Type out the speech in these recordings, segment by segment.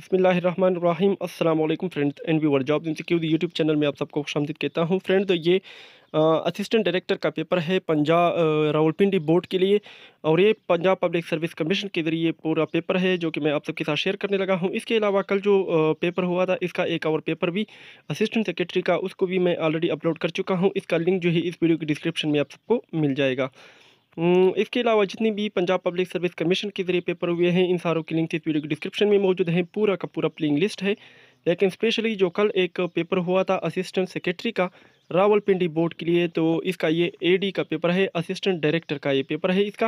बसमिलीम अल्लाम friends and viewer job institute YouTube channel में आप सबको खुश आमदीद कहता हूँ फ्रेंड तो ये असिस्टेंट डायरेक्टर का पेपर है पंजाब रावलपिंडी बोर्ड के लिए और ये पंजाब पब्लिक सर्विस कमीशन के ज़रिए पूरा पेपर है जो कि मैं आप सबके साथ शेयर करने लगा हूँ इसके अलावा कल जो पेपर हुआ था इसका एक और पेपर भी असिस्टेंट सेक्रेटरी का उसको भी मैं ऑलरेडी अपलोड कर चुका हूँ इसका लिंक जो है इस वीडियो की डिस्क्रिप्शन में आप सबको मिल जाएगा हम्म, इसके अलावा जितनी भी पंजाब पब्लिक सर्विस कमीशन के जरिए पेपर हुए हैं इन सारों की लिंक इस वीडियो के डिस्क्रिप्शन में मौजूद हैं पूरा का पूरा प्लिंग लिस्ट है लेकिन स्पेशली जो कल एक पेपर हुआ था असिस्टेंट सेक्रेटरी का रावलपिंडी बोर्ड के लिए तो इसका ये एडी का पेपर है असिस्टेंट डायरेक्टर का ये पेपर है इसका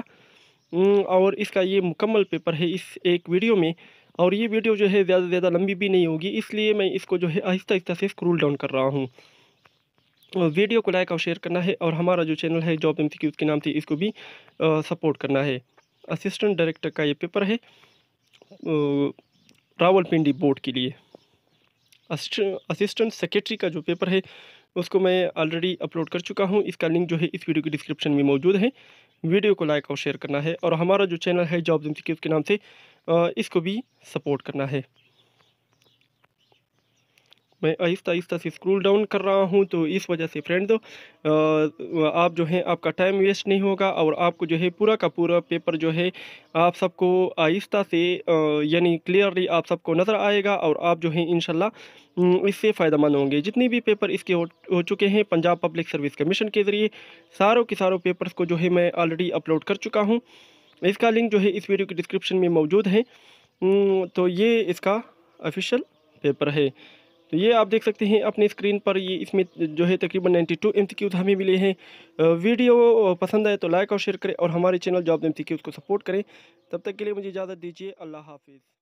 हम्म, और इसका ये मुकम्मल पेपर है इस एक वीडियो में और ये वीडियो जो है ज़्यादा से ज़्यादा लंबी भी नहीं होगी इसलिए मैं इसको जो है आहिस्ता आहिस्ता से स्क्रूल डाउन कर रहा हूँ वीडियो को लाइक और शेयर करना है और हमारा जो चैनल है जॉब एम के नाम से इसको भी सपोर्ट करना है असिस्टेंट डायरेक्टर का ये पेपर है रावलपिंडी बोर्ड के लिए असिस्टेंट सेक्रेटरी का जो पेपर है उसको मैं ऑलरेडी अपलोड कर चुका हूँ इसका लिंक जो है इस वीडियो के डिस्क्रिप्शन में मौजूद है वीडियो को लाइक और शेयर करना है और हमारा जो चैनल है जॉब जिंदगी के नाम से इसको भी सपोर्ट करना है मैं आहिस्ता आहिस्ता से स्क्रूल डाउन कर रहा हूँ तो इस वजह से फ्रेंड आप जो है आपका टाइम वेस्ट नहीं होगा और आपको जो है पूरा का पूरा पेपर जो है आप सबको आहिस्ता से यानी क्लियरली आप सबको नज़र आएगा और आप जो है इन इससे फ़ायदेमंद होंगे जितने भी पेपर इसके हो, हो चुके हैं पंजाब पब्लिक सर्विस कमीशन के ज़रिए सारों के सारों पेपर्स को जो है मैं ऑलरेडी अपलोड कर चुका हूँ इसका लिंक जो है इस वीडियो के डिस्क्रिप्शन में मौजूद है तो ये इसका ऑफिशियल पेपर है तो ये आप देख सकते हैं अपने स्क्रीन पर ये इसमें जो है तकरीबन 92 टू एम हमें मिले हैं वीडियो पसंद आए तो लाइक और शेयर करें और हमारे चैनल जॉब एम सी उसको सपोर्ट करें तब तक के लिए मुझे इजाज़त दीजिए अल्लाह हाफिज़